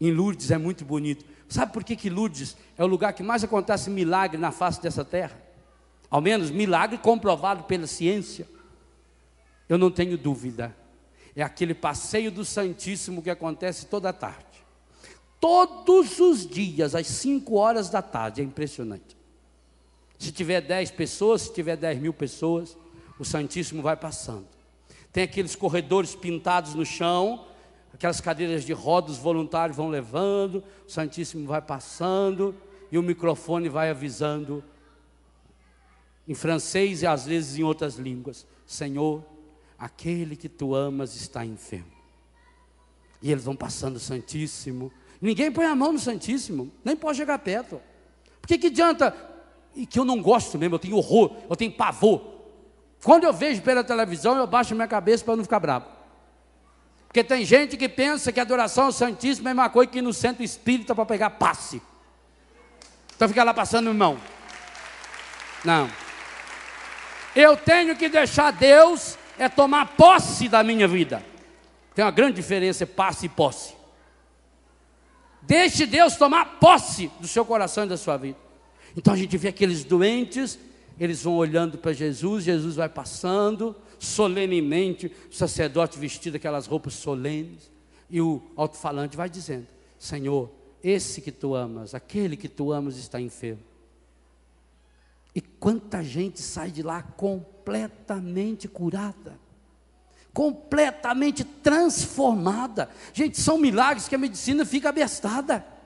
em Lourdes é muito bonito. Sabe por que, que Lourdes é o lugar que mais acontece milagre na face dessa terra? Ao menos milagre comprovado pela ciência. Eu não tenho dúvida. É aquele passeio do Santíssimo que acontece toda tarde. Todos os dias, às 5 horas da tarde, é impressionante. Se tiver 10 pessoas, se tiver 10 mil pessoas, o Santíssimo vai passando. Tem aqueles corredores pintados no chão, aquelas cadeiras de rodas, os voluntários vão levando, o Santíssimo vai passando e o microfone vai avisando em francês e às vezes em outras línguas: Senhor, aquele que tu amas está enfermo. E eles vão passando o Santíssimo. Ninguém põe a mão no Santíssimo, nem pode chegar perto. Por que, que adianta? E que eu não gosto mesmo, eu tenho horror, eu tenho pavor. Quando eu vejo pela televisão, eu baixo minha cabeça para não ficar bravo. Porque tem gente que pensa que adoração ao Santíssimo é uma coisa que no centro espírita para pegar passe. Então fica lá passando mão. Não. Eu tenho que deixar Deus é tomar posse da minha vida. Tem uma grande diferença, passe e posse. Deixe Deus tomar posse do seu coração e da sua vida. Então a gente vê aqueles doentes eles vão olhando para Jesus, Jesus vai passando solenemente, o sacerdote vestido aquelas roupas solenes, e o alto-falante vai dizendo: Senhor, esse que tu amas, aquele que tu amas está enfermo. E quanta gente sai de lá completamente curada, completamente transformada. Gente, são milagres que a medicina fica abestada.